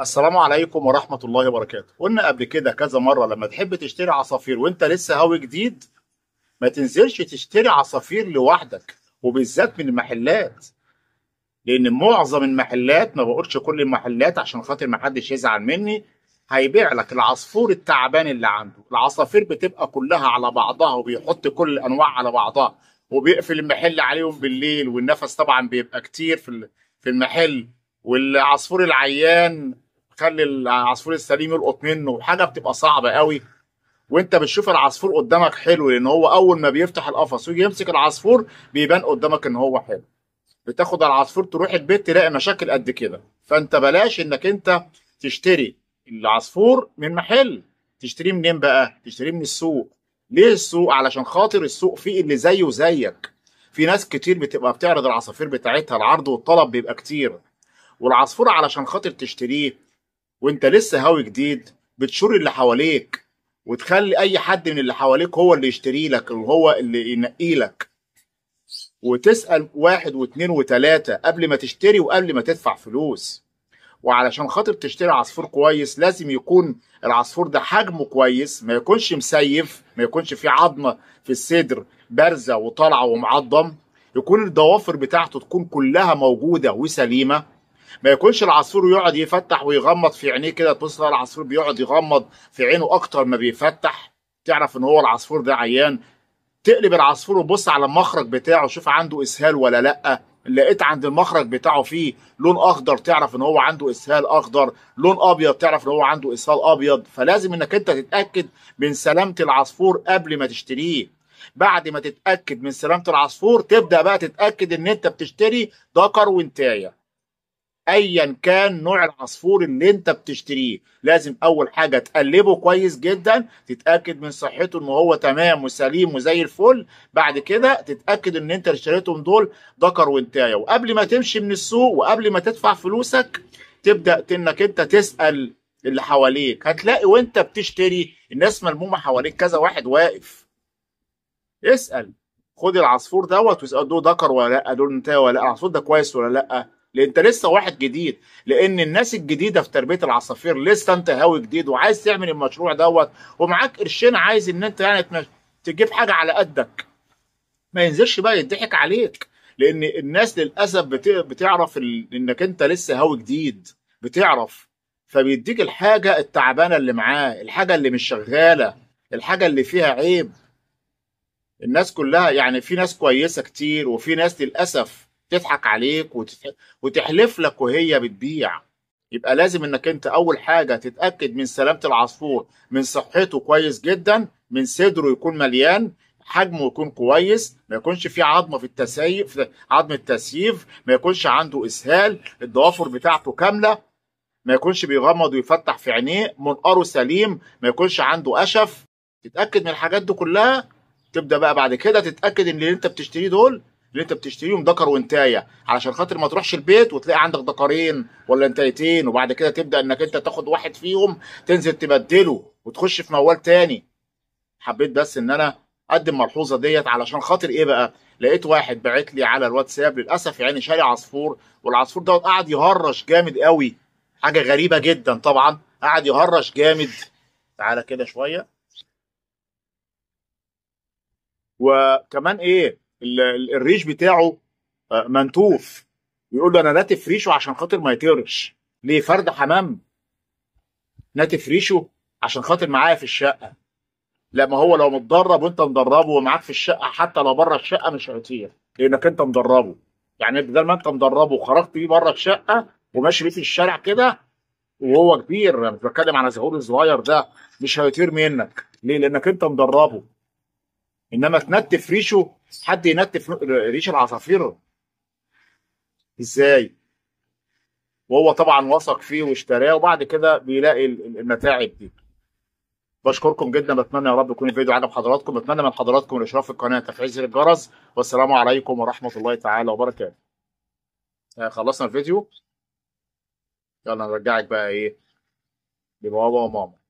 السلام عليكم ورحمة الله وبركاته قلنا قبل كده كذا مرة لما تحب تشتري عصافير وانت لسه هاوي جديد ما تنزلش تشتري عصافير لوحدك وبالذات من المحلات لان معظم المحلات ما بقولش كل المحلات عشان خاطر ما حدش يزعل مني هيبيع لك العصفور التعبان اللي عنده العصافير بتبقى كلها على بعضها وبيحط كل الانواع على بعضها وبيقفل المحل عليهم بالليل والنفس طبعا بيبقى كتير في في المحل والعصفور العيان خلي العصفور السليم يلقط منه حاجه بتبقى صعبه قوي وانت بتشوف العصفور قدامك حلو لان هو اول ما بيفتح القفص ويجي يمسك العصفور بيبان قدامك ان هو حلو بتاخد العصفور تروح البيت تلاقي مشاكل قد كده فانت بلاش انك انت تشتري العصفور من محل تشتريه منين بقى تشتريه من السوق ليه السوق علشان خاطر السوق فيه اللي زيه زيك في ناس كتير بتبقى بتعرض العصافير بتاعتها العرض والطلب بيبقى كتير والعصفور علشان خاطر تشتريه وانت لسه هاوي جديد بتشور اللي حواليك وتخلي اي حد من اللي حواليك هو اللي يشتري لك وهو اللي ينقي لك وتسال واحد واثنين وثلاثه قبل ما تشتري وقبل ما تدفع فلوس وعلشان خاطر تشتري عصفور كويس لازم يكون العصفور ده حجمه كويس ما يكونش مسيف ما يكونش فيه عظمه في الصدر بارزه وطالعه ومعظم يكون الضوافر بتاعته تكون كلها موجوده وسليمه ما يكونش العصفور يقعد يفتح ويغمض في عينيه كده تبص العصفور بيقعد يغمض في عينه اكتر ما بيفتح تعرف ان هو العصفور ده عيان تقلب العصفور وبص على المخرج بتاعه شوف عنده اسهال ولا لا لقيت عند المخرج بتاعه فيه لون اخضر تعرف ان هو عنده اسهال اخضر لون ابيض تعرف ان هو عنده اسهال ابيض فلازم انك انت تتاكد من سلامه العصفور قبل ما تشتريه بعد ما تتاكد من سلامه العصفور تبدا بقى تتاكد ان انت بتشتري دكر وانتايه ايا كان نوع العصفور اللي انت بتشتريه لازم اول حاجه تقلبه كويس جدا تتاكد من صحته ان هو تمام وسليم وزي الفل بعد كده تتاكد ان انت اشتريتهم دول ذكر وانتايه وقبل ما تمشي من السوق وقبل ما تدفع فلوسك تبدا انك انت تسال اللي حواليك هتلاقي وانت بتشتري الناس ملمومه حواليك كذا واحد واقف اسال خد العصفور دوت واسال دول ذكر ولا لا دول انتهى ولا لا العصفور ده كويس ولا لا لان انت لسه واحد جديد لان الناس الجديده في تربيه العصافير لسه انت هاوي جديد وعايز تعمل المشروع دوت ومعاك قرشين عايز ان انت يعني تجيب حاجه على قدك ما ينزلش بقى يضحك عليك لان الناس للاسف بتعرف انك انت لسه هاوي جديد بتعرف فبيديك الحاجه التعبانه اللي معاه الحاجه اللي مش شغاله الحاجه اللي فيها عيب الناس كلها يعني في ناس كويسه كتير وفي ناس للاسف تضحك عليك وتحلف لك وهي بتبيع يبقى لازم انك انت اول حاجه تتاكد من سلامه العصفور من صحته كويس جدا من صدره يكون مليان حجمه يكون كويس ما يكونش فيه عظمه في التسيف عظم التسييف ما يكونش عنده اسهال الضوافر بتاعته كامله ما يكونش بيغمض ويفتح في عينيه منقاره سليم ما يكونش عنده اشف تتاكد من الحاجات دي كلها تبدا بقى بعد كده تتاكد ان اللي انت بتشتريه دول اللي انت بتشتريهم دكر وانتايه علشان خاطر ما تروحش البيت وتلاقي عندك دكرين ولا انتايتين وبعد كده تبدا انك انت تاخد واحد فيهم تنزل تبدله وتخش في موال تاني حبيت بس ان انا اقدم ملحوظه ديت علشان خاطر ايه بقى لقيت واحد باعت لي على الواتساب للاسف يعني شاري عصفور والعصفور دوت قعد يهرش جامد قوي حاجه غريبه جدا طبعا قعد يهرش جامد تعالى كده شويه وكمان ايه الريش بتاعه آه، منتوف يقول له انا ناتف ريشه عشان خاطر ما يطيرش ليه فرد حمام ناتف ريشه عشان خاطر معايا في الشقه لا ما هو لو متدرب وانت مدربه ومعاك في الشقه حتى لو بره الشقه مش هيطير لانك انت مدربه يعني بدل ما انت مدربه وخرجت بيه بره الشقه وماشي بيه في الشارع كده وهو كبير انا بتكلم على زهور الصغير ده مش هيطير منك ليه لانك انت مدربه انما تنتف ريشه حد ينتف ريش العصافير ازاي وهو طبعا وثق فيه واشتراه وبعد كده بيلاقي المتاعب دي بشكركم جدا بتمنى يا رب يكون الفيديو عجب حضراتكم بتمنى من حضراتكم الاشراف في القناه تفعيل زر الجرس والسلام عليكم ورحمه الله تعالى وبركاته آه، خلصنا الفيديو يلا نرجعك بقى ايه لبابا وماما